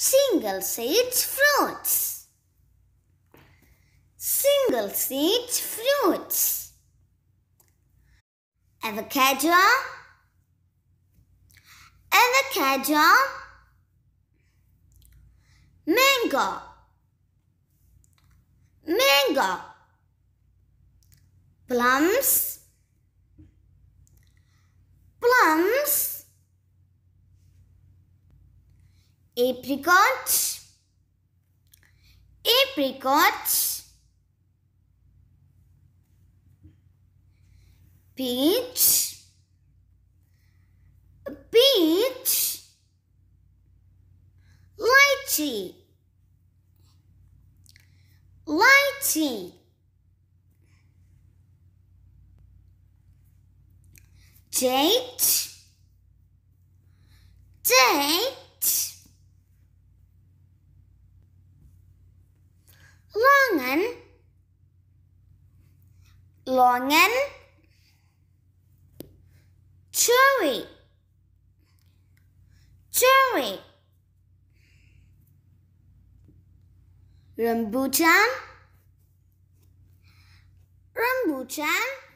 single seeds fruits. Single seeds fruits. Avocado. Avocado. Mango. Mango. Plums. Plums. apricot apricot peach peach lychee lychee date date long and chewy, chewy. Rambutan, rambutan.